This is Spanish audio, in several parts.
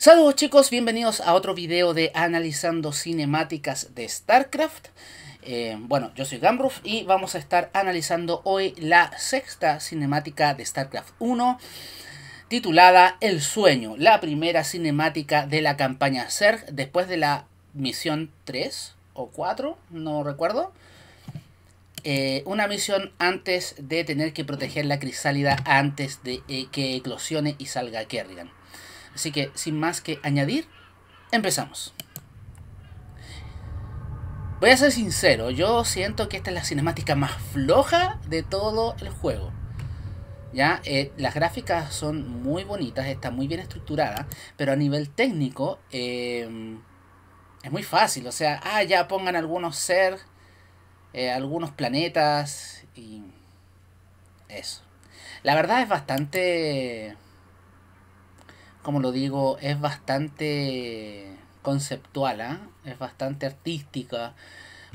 Saludos chicos, bienvenidos a otro video de analizando cinemáticas de StarCraft. Eh, bueno, yo soy Gamruf y vamos a estar analizando hoy la sexta cinemática de StarCraft 1 titulada El Sueño, la primera cinemática de la campaña Zerg después de la misión 3 o 4, no recuerdo. Eh, una misión antes de tener que proteger la crisálida antes de eh, que eclosione y salga Kerrigan. Así que sin más que añadir, empezamos. Voy a ser sincero, yo siento que esta es la cinemática más floja de todo el juego. Ya, eh, las gráficas son muy bonitas, está muy bien estructurada, pero a nivel técnico em, es muy fácil. O sea, ah, ya pongan algunos ser, eh, algunos planetas y eso. La verdad es bastante como lo digo, es bastante conceptual, ¿ah? es bastante artística,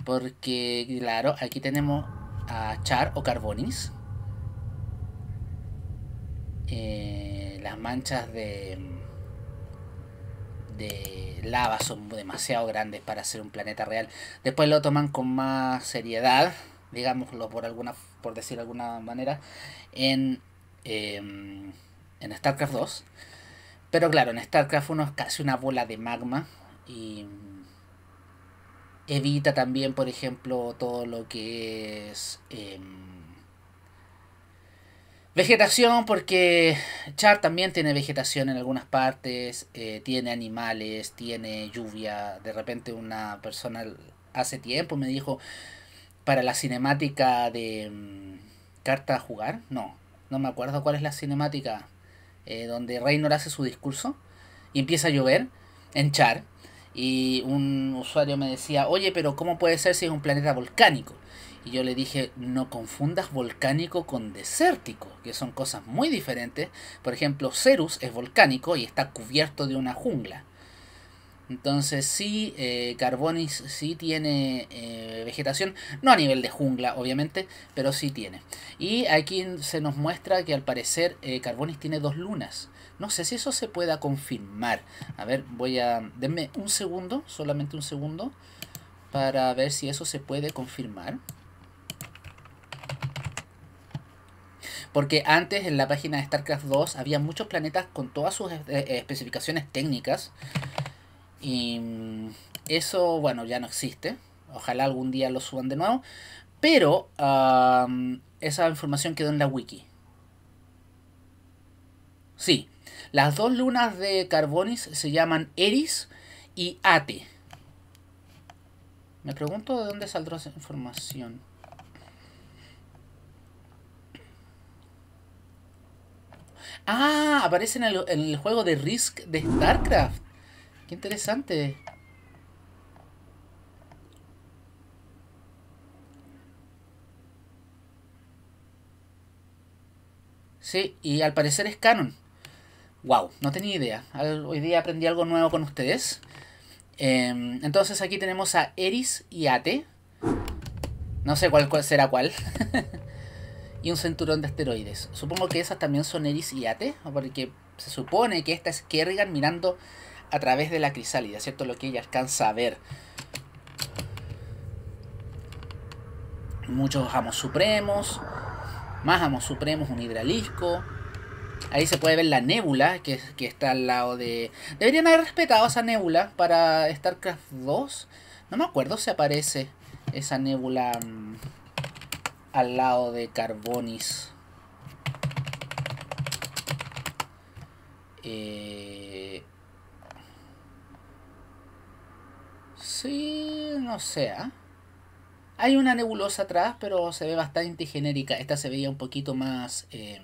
porque claro, aquí tenemos a Char o Carbonis, eh, las manchas de, de lava son demasiado grandes para ser un planeta real. Después lo toman con más seriedad, digámoslo por alguna, por decir alguna manera, en, em, en StarCraft 2 pero claro, en StarCraft uno es casi una bola de magma y evita también, por ejemplo, todo lo que es em, vegetación, porque Char también tiene vegetación en algunas partes, eh, tiene animales, tiene lluvia. De repente una persona hace tiempo me dijo, para la cinemática de em, carta a jugar, no, no me acuerdo cuál es la cinemática. Eh, donde Reynor hace su discurso y empieza a llover en Char. Y un usuario me decía, oye, pero ¿cómo puede ser si es un planeta volcánico? Y yo le dije, no confundas volcánico con desértico, que son cosas muy diferentes. Por ejemplo, Cerus es volcánico y está cubierto de una jungla. Entonces sí, eh, Carbonis sí tiene eh, vegetación, no a nivel de jungla obviamente, pero sí tiene. Y aquí se nos muestra que al parecer eh, Carbonis tiene dos lunas. No sé si eso se pueda confirmar. A ver, voy a... Denme un segundo, solamente un segundo, para ver si eso se puede confirmar. Porque antes en la página de StarCraft 2 había muchos planetas con todas sus especificaciones técnicas. Y mm, eso, bueno, ya no existe. Ojalá algún día lo suban de nuevo. Pero esa información quedó en la wiki. Sí, las dos lunas de Carbonis se llaman Eris y Ate. Me pregunto de dónde saldrá esa información. Ah, aparece en el juego de Risk de StarCraft interesante. Sí, y al parecer es canon. Wow, no tenía idea. Hoy día aprendí algo nuevo con ustedes. Em, entonces aquí tenemos a Eris y Ate. No sé cuál, será cuál. y un cinturón de asteroides. Supongo que esas también son Eris y Ate. Porque se supone que esta es Kerrigan mirando a través de la crisálida, ¿cierto? Lo que ella alcanza a ver. Muchos amos supremos, más amos supremos, un hidralisco. Ahí se puede ver la nébula que, que está al lado de... Deberían haber respetado esa nébula para StarCraft 2. No me acuerdo si aparece esa nébula mm, al lado de Carbonis. Eh... Sí, no sé. ¿ah? Hay una nebulosa atrás, pero se ve bastante genérica. Esta se veía un poquito más... Em,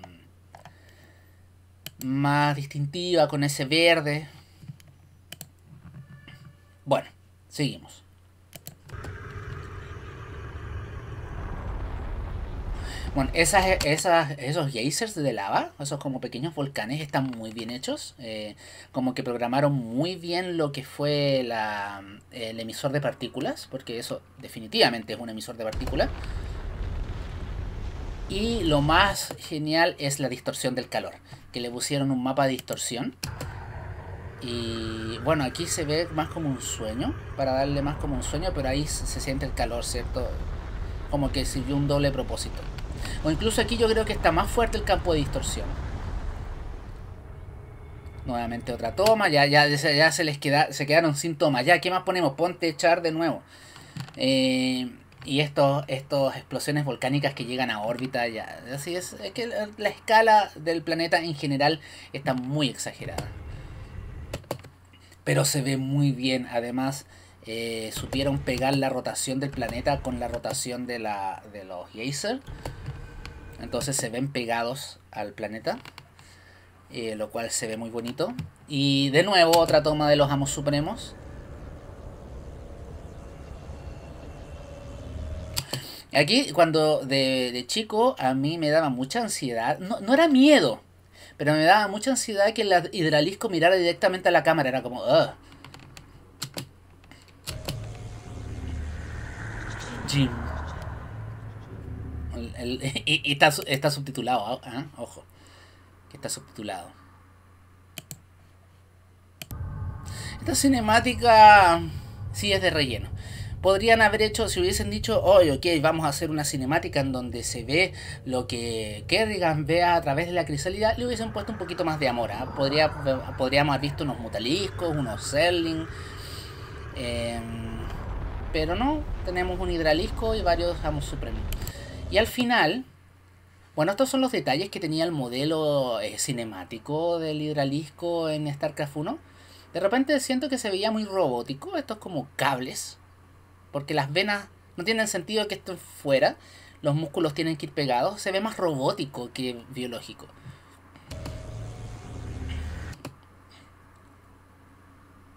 más distintiva, con ese verde. Bueno, seguimos. Bueno, esas, esos geysers de lava, esos como pequeños volcanes, están muy bien hechos. Eh, como que programaron muy bien lo que fue el emisor de partículas, porque eso definitivamente es un emisor de partículas. Y lo más genial es la distorsión del calor, que le pusieron un mapa de distorsión. Y bueno, aquí se ve más como un sueño, para darle más como un sueño, pero ahí se siente el calor, ¿cierto? Como que sirvió un doble propósito. O incluso aquí yo creo que está más fuerte el campo de distorsión. Nuevamente otra toma. Ya, ya, se les se quedaron sin toma. Ya, ¿qué más ponemos? Ponte echar de nuevo. Eh, y estas estos explosiones volcánicas que llegan a órbita. Ya. Así es, es que la escala del planeta en general está muy exagerada. Pero se ve muy bien. Además, eh, supieron pegar la rotación del planeta con la rotación de, de los geysers. Entonces se ven pegados al planeta. Eh, lo cual se ve muy bonito. Y de nuevo otra toma de los amos supremos. Aquí cuando de, chico a mí me daba mucha ansiedad, no, era miedo, pero me daba mucha ansiedad que el hidralisco mirara directamente a la cámara, era como... Jim y, está, subtitulado, ah, ah, ojo, que está subtitulado. Esta cinemática sí es de relleno. Podrían haber hecho, si hubiesen dicho, hoy, ok, vamos a hacer una cinemática en donde se ve lo que Kerrigan vea a través de la cristalidad, le hubiesen puesto un poquito más de amor. ¿ah? Podría, podríamos haber visto unos mutaliscos, unos Serling. Em, pero no, tenemos un hidralisco y varios Amos Supremos. Y al final, bueno, estos son los detalles que tenía el modelo eh, cinemático del hidralisco en StarCraft 1. De repente siento que se veía muy robótico, estos es como cables, porque las venas no tienen sentido que esto fuera, los músculos tienen que ir pegados, se ve más robótico que biológico.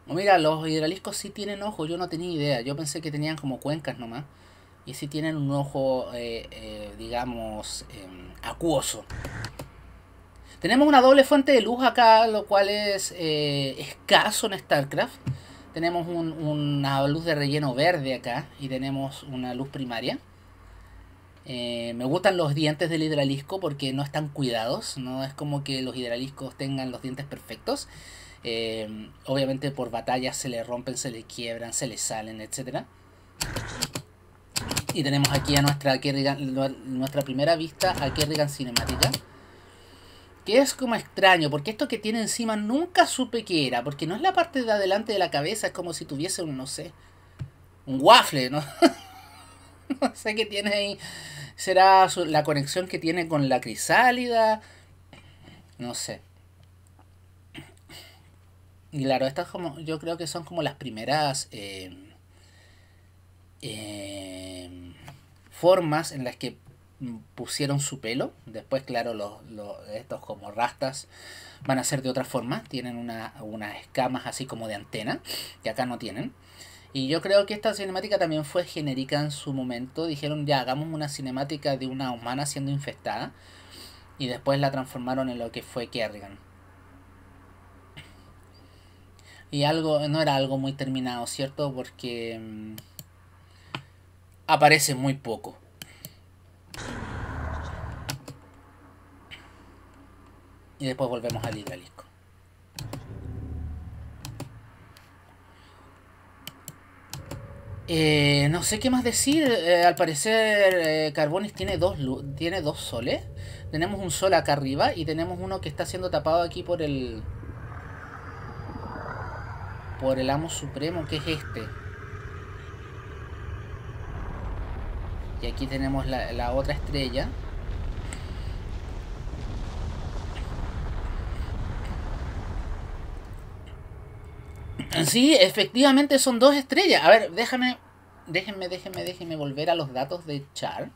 Mira, los hidraliscos sí tienen ojos, yo no tenía idea, yo pensé que tenían como cuencas nomás y si tienen un ojo, eh, eh, digamos, em, acuoso. Tenemos una doble fuente de luz acá, lo cual es eh, escaso en StarCraft. Tenemos una luz de relleno verde acá y tenemos una luz primaria. me gustan los dientes del hidralisco porque no están cuidados, no es como que los hidraliscos tengan los dientes perfectos. Em, obviamente por batallas se le rompen, se le quiebran, se le salen, etc. Y tenemos aquí a nuestra, nuestra primera vista a Kerrigan cinemática. Que es como extraño, porque esto que tiene encima nunca supe que era. Porque no es la parte de adelante de la cabeza, es como si tuviese un, no sé, un waffle, ¿no? no sé qué tiene ahí. ¿Será la conexión que tiene con la crisálida? No sé. Y claro, estas como, yo creo que son como las primeras... Eh, eh, formas en las que pusieron su pelo. Después, claro, los, estos como rastas van a ser de otra forma. Tienen una, unas escamas así como de antena, que acá no tienen. Y yo creo que esta cinemática también fue genérica en su momento. Dijeron, ya, hagamos una cinemática de una humana siendo infectada. Y después la transformaron en lo que fue Kerrigan. Y algo, no era algo muy terminado, ¿cierto? Porque... Em, aparece muy poco. Y después volvemos al hidralisco eh, no sé qué más decir. Eh, al parecer, eh, Carbonis tiene dos, tiene dos soles. Tenemos un sol acá arriba y tenemos uno que está siendo tapado aquí por el... Por el amo supremo, que es este. Y aquí tenemos la, otra estrella. Sí, efectivamente son dos estrellas. A ver, déjame, déjenme, déjenme, déjenme volver a los datos de Char.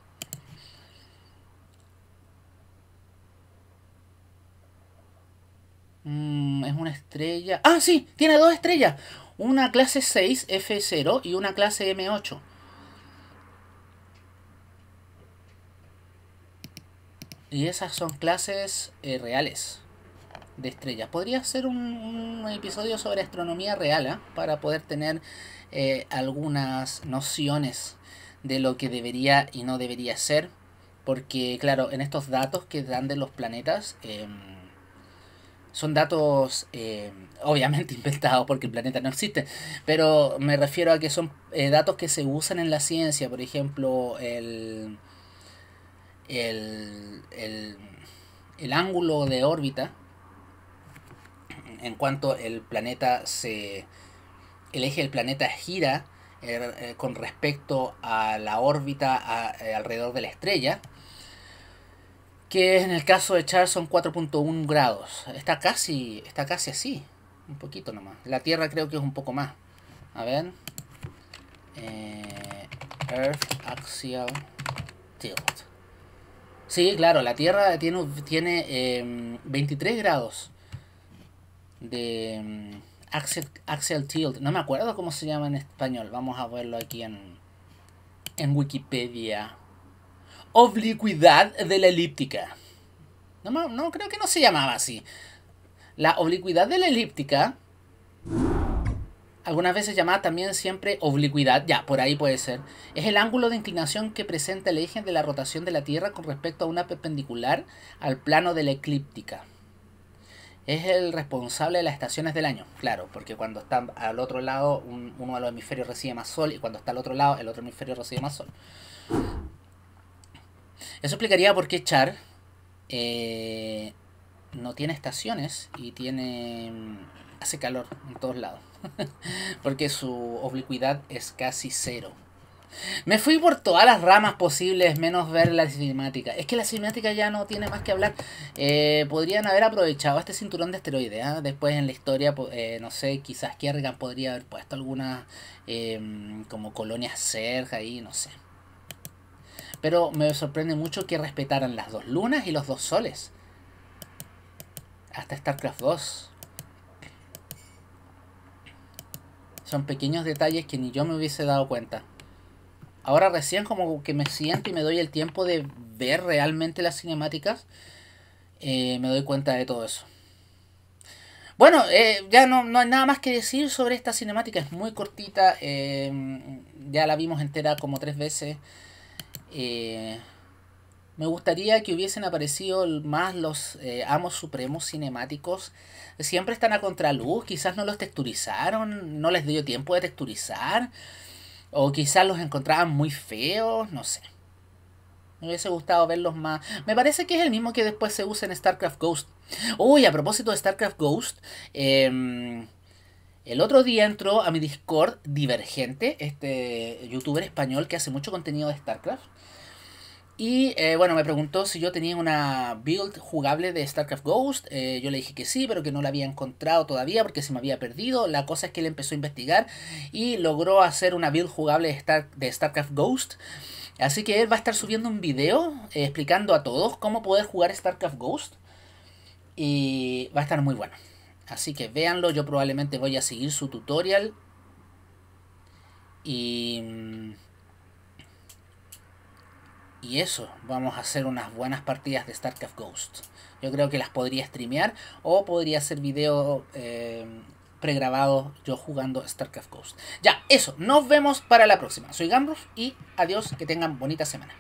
Mm, es una estrella. Ah, sí, tiene dos estrellas. Una clase 6 F0 y una clase M8. Y esas son clases eh, reales de estrellas. Podría ser un, episodio sobre astronomía real ¿ah? para poder tener eh, algunas nociones de lo que debería y no debería ser. Porque claro, en estos datos que dan de los planetas em, son datos em, obviamente inventados porque el planeta no existe, pero me refiero a que son eh, datos que se usan en la ciencia, por ejemplo, el, el, ángulo de órbita en cuanto el planeta se el eje del planeta gira eh, eh, con respecto a la órbita eh, alrededor de la estrella que en el caso de Charles son 4.1 grados está casi está casi así un poquito nomás la Tierra creo que es un poco más a ver Earth axial tilt Sí, claro, la Tierra tiene, tiene 23 em, grados de em, axel axial, tilt. No me acuerdo cómo se llama en español. Vamos a verlo aquí en, en Wikipedia. Oblicuidad de la elíptica. No, no, creo que no se llamaba así. La oblicuidad de la elíptica algunas veces llamada también siempre oblicuidad, ya, por ahí puede ser, es el ángulo de inclinación que presenta el eje de la rotación de la Tierra con respecto a una perpendicular al plano de la eclíptica. Es el responsable de las estaciones del año, claro, porque cuando está al otro lado uno de los hemisferios recibe más sol y cuando está al otro lado el otro hemisferio recibe más sol. Eso explicaría por qué Char eh, no tiene estaciones y tiene hace calor en todos lados. Porque su oblicuidad es casi cero. Me fui por todas las ramas posibles, menos ver la cinemática. Es que la cinemática ya no tiene más que hablar. Eh, podrían haber aprovechado este cinturón de asteroides. ¿ah? Después en la historia, eh, no sé, quizás Kiergan podría haber puesto alguna em, como colonia cerca ahí, no sé. Pero me sorprende mucho que respetaran las dos lunas y los dos soles. Hasta StarCraft 2. Son pequeños detalles que ni yo me hubiese dado cuenta. Ahora recién como que me siento y me doy el tiempo de ver realmente las cinemáticas. Eh, me doy cuenta de todo eso. Bueno, eh, ya no, hay nada más que decir sobre esta cinemática. Es muy cortita. Eh, ya la vimos entera como tres veces. Eh, me gustaría que hubiesen aparecido más los eh, amos supremos cinemáticos. Siempre están a contraluz, quizás no los texturizaron, no les dio tiempo de texturizar. O quizás los encontraban muy feos, no sé. Me hubiese gustado verlos más. Me parece que es el mismo que después se usa en StarCraft Ghost. Uy, a propósito de StarCraft Ghost, em, el otro día entró a mi Discord Divergente, este youtuber español que hace mucho contenido de StarCraft. Y eh, bueno, me preguntó si yo tenía una build jugable de StarCraft Ghost. Eh, yo le dije que sí, pero que no la había encontrado todavía porque se me había perdido. La cosa es que él empezó a investigar y logró hacer una build jugable de, StarCraft Ghost. Así que él va a estar subiendo un video eh, explicando a todos cómo poder jugar StarCraft Ghost. Y va a estar muy bueno. Así que véanlo, yo probablemente voy a seguir su tutorial. Y... Mm, y eso, vamos a hacer unas buenas partidas de StarCraft Ghost. Yo creo que las podría streamear o podría hacer video eh, pregrabado yo jugando StarCraft Ghost. Ya, eso, nos vemos para la próxima. Soy Gambros y adiós, que tengan bonita semana.